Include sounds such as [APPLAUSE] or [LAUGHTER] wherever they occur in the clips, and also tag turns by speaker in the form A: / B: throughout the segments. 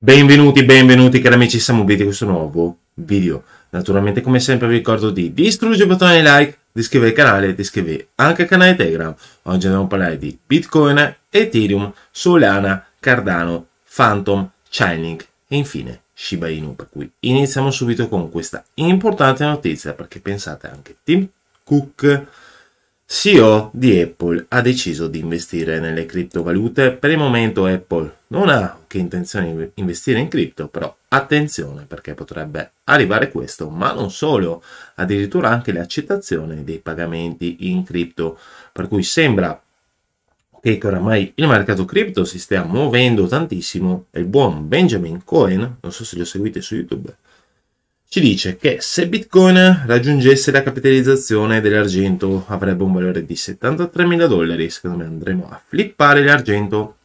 A: Benvenuti, benvenuti cari amici Samubiti di questo nuovo video. Naturalmente come sempre vi ricordo di distruggere il bottone like, di iscrivervi al canale e di iscrivervi anche al canale Telegram. Oggi andiamo a parlare di Bitcoin, Ethereum, Solana, Cardano, Phantom, Chainlink e infine Shiba Inu. Per cui iniziamo subito con questa importante notizia perché pensate anche Tim Cook CEO di Apple ha deciso di investire nelle criptovalute. Per il momento Apple non ha che intenzione di investire in cripto, però attenzione perché potrebbe arrivare questo, ma non solo, addirittura anche l'accettazione dei pagamenti in cripto, per cui sembra che oramai il mercato cripto si stia muovendo tantissimo e il buon Benjamin Cohen, non so se lo seguite su YouTube, ci dice che se Bitcoin raggiungesse la capitalizzazione dell'argento avrebbe un valore di 73 mila dollari, secondo me andremo a flippare l'argento.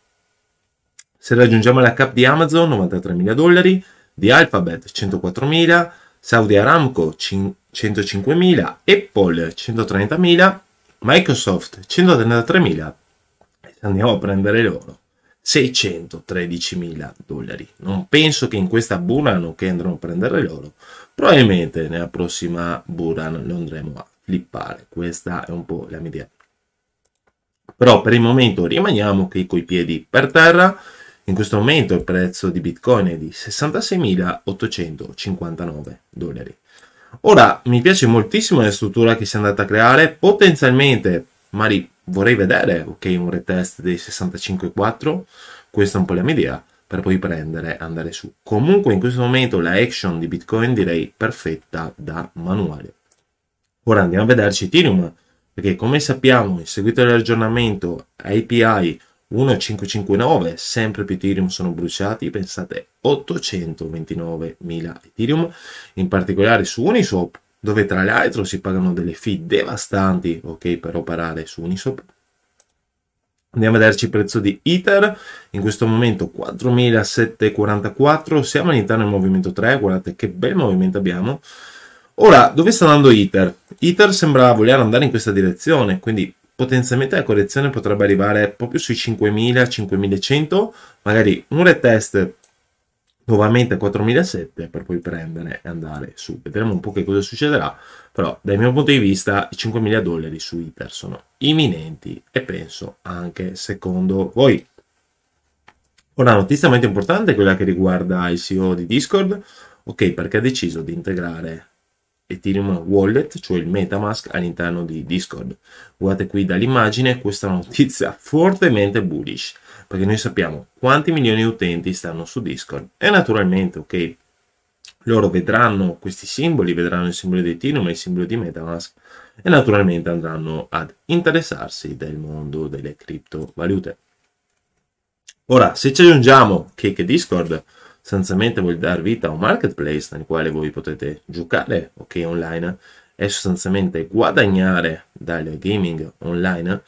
A: Se raggiungiamo la cap di Amazon 93 mila dollari, di Alphabet 104 mila, Saudi Aramco 105 mila, Apple 130 mila, Microsoft 133 mila, andiamo a prendere l'oro. 613.000 dollari. Non penso che in questa Buran che andremo a prendere l'oro, probabilmente nella prossima Buran lo andremo a flippare. Questa è un po' la mia idea. Però per il momento rimaniamo qui coi piedi per terra. In questo momento il prezzo di Bitcoin è di 66.859 dollari. Ora mi piace moltissimo la struttura che si è andata a creare, potenzialmente magari vorrei vedere ok, un retest dei 65.4, questa è un po' la mia idea, per poi prendere e andare su. Comunque in questo momento la action di Bitcoin direi perfetta da manuale. Ora andiamo a vederci Ethereum, perché come sappiamo in seguito all'aggiornamento API 1559, sempre più Ethereum sono bruciati, pensate 829.000 Ethereum, in particolare su Uniswap dove tra l'altro si pagano delle fee devastanti ok, per operare su Unisop. Andiamo a vederci il prezzo di Ether in questo momento 4.744, siamo all'interno del movimento 3, guardate che bel movimento abbiamo. Ora, dove sta andando Ether? Ether sembra voler andare in questa direzione, quindi potenzialmente la correzione potrebbe arrivare proprio sui 5.000-5.100, magari un retest nuovamente a 4007 per poi prendere e andare su. Vedremo un po' che cosa succederà, però dal mio punto di vista i 5.000 dollari su ITER sono imminenti e penso anche secondo voi. Una notizia molto importante è quella che riguarda il CEO di Discord, ok, perché ha deciso di integrare Ethereum Wallet, cioè il Metamask all'interno di Discord. Guardate qui dall'immagine questa notizia [LAUGHS] fortemente bullish, perché noi sappiamo quanti milioni di utenti stanno su Discord e naturalmente, ok, loro vedranno questi simboli, vedranno il simbolo di Ethereum e il simbolo di Metamask e naturalmente andranno ad interessarsi del mondo delle criptovalute. Ora, se ci aggiungiamo che, Discord sostanzialmente vuol dar vita a un marketplace nel quale voi potete giocare ok online e sostanzialmente guadagnare dal gaming online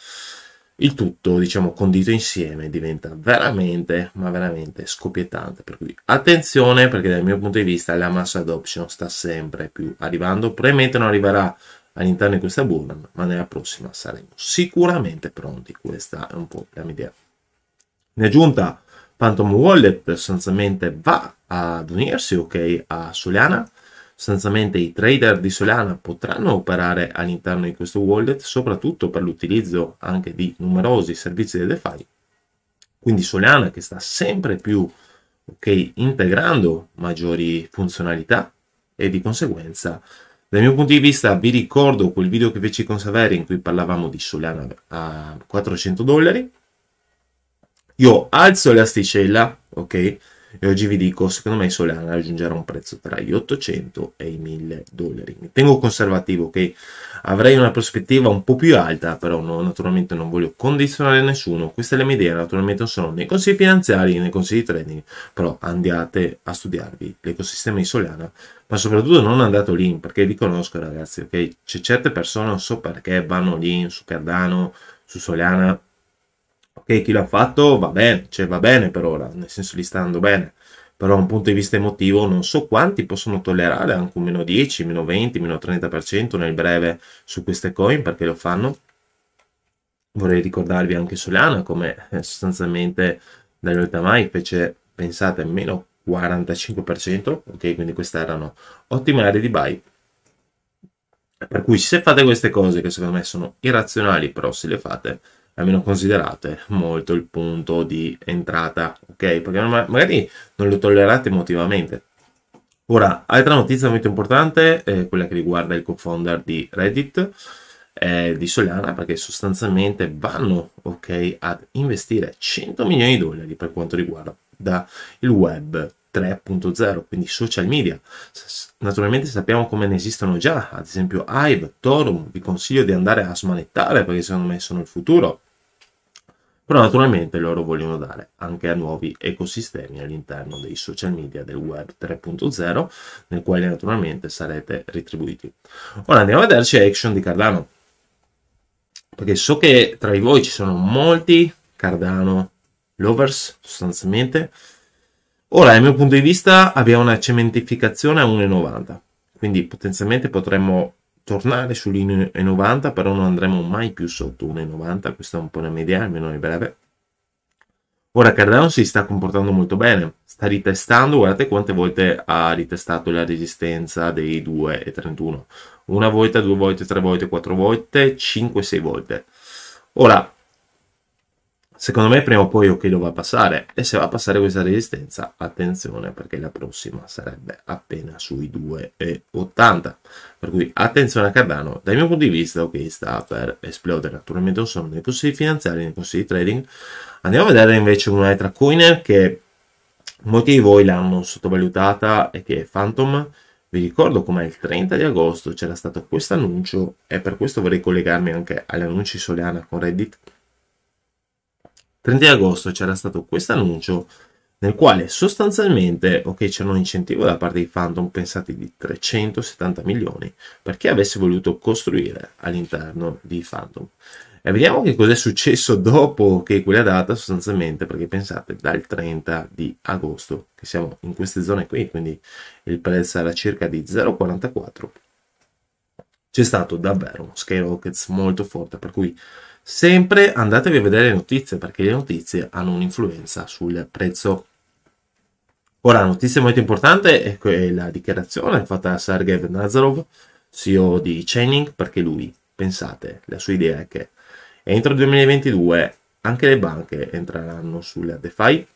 A: il tutto diciamo condito insieme diventa veramente ma veramente scoppiettante per cui attenzione perché dal mio punto di vista la mass adoption sta sempre più arrivando probabilmente non arriverà all'interno di questa bullrun ma nella prossima saremo sicuramente pronti questa è un po' la mia idea in aggiunta Phantom Wallet sostanzialmente va ad unirsi okay, a Solana, sostanzialmente i trader di Solana potranno operare all'interno di questo wallet, soprattutto per l'utilizzo anche di numerosi servizi di DeFi. Quindi Solana che sta sempre più okay, integrando maggiori funzionalità e di conseguenza dal mio punto di vista vi ricordo quel video che feci con Saverio in cui parlavamo di Solana a 400 dollari io alzo l'asticella, ok? E oggi vi dico, secondo me Solana raggiungerà un prezzo tra gli 800 e i 1000 dollari. Mi tengo conservativo, ok? Avrei una prospettiva un po' più alta, però no, naturalmente non voglio condizionare nessuno. Questa è la mia idea, naturalmente non sono nei consigli finanziari nei consigli trading, però andate a studiarvi l'ecosistema di Solana, ma soprattutto non andate lì, perché vi conosco ragazzi, ok? C'è certe persone, non so perché, vanno lì su Cardano, su Solana, ok, chi l'ha fatto va bene, cioè va bene per ora, nel senso gli sta andando bene, però da un punto di vista emotivo non so quanti possono tollerare anche un meno 10, meno 20, meno 30% nel breve su queste coin perché lo fanno. Vorrei ricordarvi anche Solana come eh, sostanzialmente mai fece, pensate, meno 45%, ok, quindi queste erano ottime aree di buy. Per cui se fate queste cose che secondo me sono irrazionali, però se le fate almeno considerate molto il punto di entrata, ok? Perché magari non lo tollerate emotivamente. Ora, altra notizia molto importante è quella che riguarda il co-founder di Reddit, eh, di Solana, perché sostanzialmente vanno, ok, ad investire 100 milioni di dollari per quanto riguarda il web 3.0, quindi social media. Naturalmente sappiamo come ne esistono già, ad esempio Hive, Torum, vi consiglio di andare a smanettare perché secondo me sono il futuro però naturalmente loro vogliono dare anche a nuovi ecosistemi all'interno dei social media del web 3.0, nel quale naturalmente sarete retribuiti. Ora andiamo a vederci Action di Cardano, perché so che tra di voi ci sono molti Cardano lovers sostanzialmente. Ora, dal mio punto di vista, abbiamo una cementificazione a 1,90, quindi potenzialmente potremmo tornare sull'1,90 eh, però non andremo mai più sotto 1,90 questa è un po' la media almeno in breve ora Cardano si sta comportando molto bene sta ritestando guardate quante volte ha ritestato la resistenza dei 2,31 una volta, due volte, tre volte, quattro volte, cinque, sei volte ora Secondo me prima o poi ok lo va a passare e se va a passare questa resistenza, attenzione perché la prossima sarebbe appena sui 2,80. Per cui attenzione a Cardano, dal mio punto di vista ok sta per esplodere, naturalmente lo sono nei consigli finanziari, nei consigli trading. Andiamo a vedere invece un'altra coiner che molti di voi l'hanno sottovalutata e che è Phantom. Vi ricordo come il 30 di agosto c'era stato questo annuncio e per questo vorrei collegarmi anche agli annunci Soleana con Reddit 30 agosto c'era stato questo annuncio nel quale sostanzialmente, ok, c'era un incentivo da parte di Phantom pensati di 370 milioni per chi avesse voluto costruire all'interno di Phantom. E vediamo che cos'è successo dopo che quella data sostanzialmente, perché pensate dal 30 di agosto, che siamo in queste zone qui, quindi il prezzo era circa di 0,44, c'è stato davvero uno sky molto forte, per cui Sempre andatevi a vedere le notizie perché le notizie hanno un'influenza sul prezzo. Ora, notizia molto importante è quella dichiarazione fatta da Sergei Nazarov, CEO di Chaining, perché lui, pensate, la sua idea è che entro il 2022 anche le banche entreranno sulla DeFi.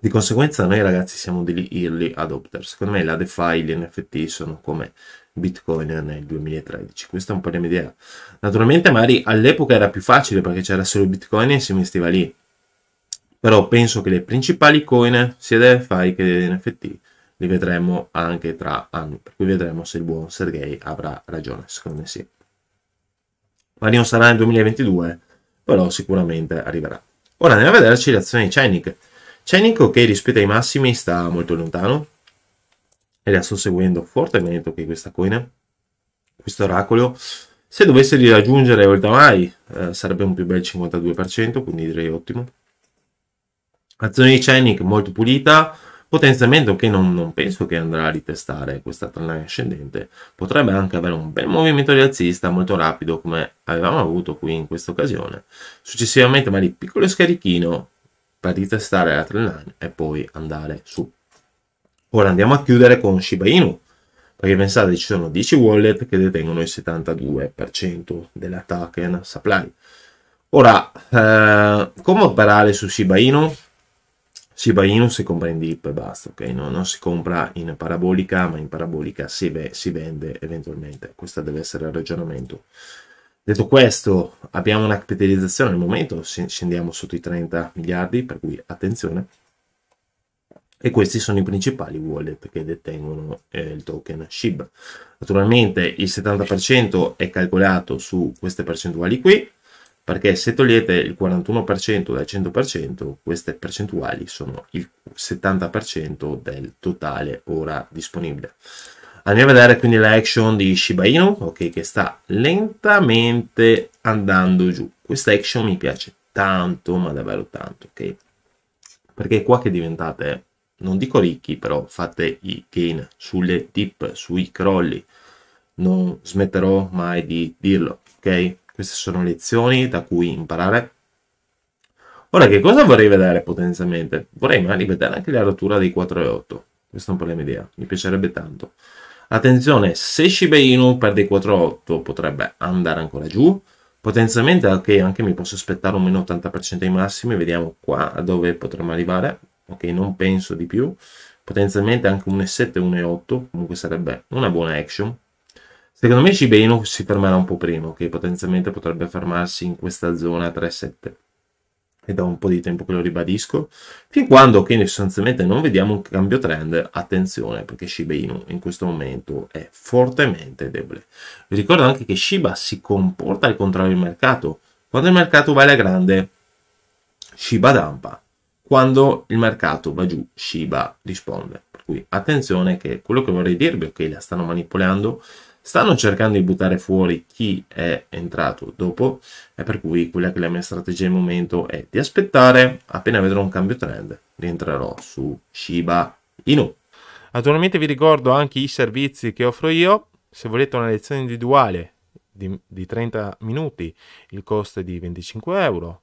A: Di conseguenza noi ragazzi siamo degli early adopter. Secondo me la DeFi e gli NFT sono come Bitcoin nel 2013. Questa è un po' la mia idea. Naturalmente, magari all'epoca era più facile perché c'era solo Bitcoin e si investiva lì. Però penso che le principali coin, sia DeFi che NFT, li vedremo anche tra anni. Per cui vedremo se il buon Sergei avrà ragione. Secondo me sì. Magari non sarà nel 2022, però sicuramente arriverà. Ora andiamo a vederci le azioni di Chainic. Chainic, ok, rispetto ai massimi, sta molto lontano e la sto seguendo fortemente ok questa coin questo oracolo se dovesse raggiungere ormai eh, sarebbe un più bel 52% quindi direi ottimo azione di Cenic molto pulita potenzialmente ok non, non, penso che andrà a ritestare questa trend ascendente potrebbe anche avere un bel movimento rialzista molto rapido come avevamo avuto qui in questa occasione successivamente magari piccolo scarichino per ritestare la trend line e poi andare su Ora andiamo a chiudere con Shiba Inu, perché pensate ci sono 10 wallet che detengono il 72% della token supply. Ora, eh, come operare su Shiba Inu? Shiba Inu si compra in dip e basta, ok? No, non si compra in parabolica, ma in parabolica si, si vende eventualmente. Questo deve essere il ragionamento. Detto questo, abbiamo una capitalizzazione al momento, scendiamo sotto i 30 miliardi, per cui attenzione e questi sono i principali wallet che detengono eh, il token Shiba. Naturalmente il 70% è calcolato su queste percentuali qui, perché se togliete il 41% dal 100%, queste percentuali sono il 70% del totale ora disponibile. Andiamo a vedere quindi l'action di Shiba Inu, okay, che sta lentamente andando giù. Questa action mi piace tanto, ma davvero tanto, ok? Perché è qua che diventate non dico ricchi, però fate i gain sulle dip, sui crolli. Non smetterò mai di dirlo, ok? Queste sono lezioni da cui imparare. Ora, che cosa vorrei vedere potenzialmente? Vorrei magari vedere anche la rottura dei 4 e 8. Questa è un po' la mia idea, mi piacerebbe tanto. Attenzione, se Shiba Inu perde i 4-8 e potrebbe andare ancora giù, potenzialmente ok, anche mi posso aspettare un meno 80% ai massimi, vediamo qua dove potremmo arrivare, ok non penso di più potenzialmente anche un E7 un E8 comunque sarebbe una buona action secondo me Cibeno si fermerà un po' prima ok potenzialmente potrebbe fermarsi in questa zona 37 e da un po' di tempo che lo ribadisco, fin quando che okay, sostanzialmente non vediamo un cambio trend, attenzione perché Shiba Inu in questo momento è fortemente debole. Vi ricordo anche che Shiba si comporta al contrario del mercato, quando il mercato va alla grande Shiba dampa, quando il mercato va giù Shiba risponde. Per cui attenzione che quello che vorrei dirvi è che la stanno manipolando, stanno cercando di buttare fuori chi è entrato dopo e per cui quella che è la mia strategia al momento è di aspettare, appena vedrò un cambio trend, rientrerò su Shiba Inu. Naturalmente vi ricordo anche i servizi che offro io, se volete una lezione individuale di, di 30 minuti il costo è di 25 euro,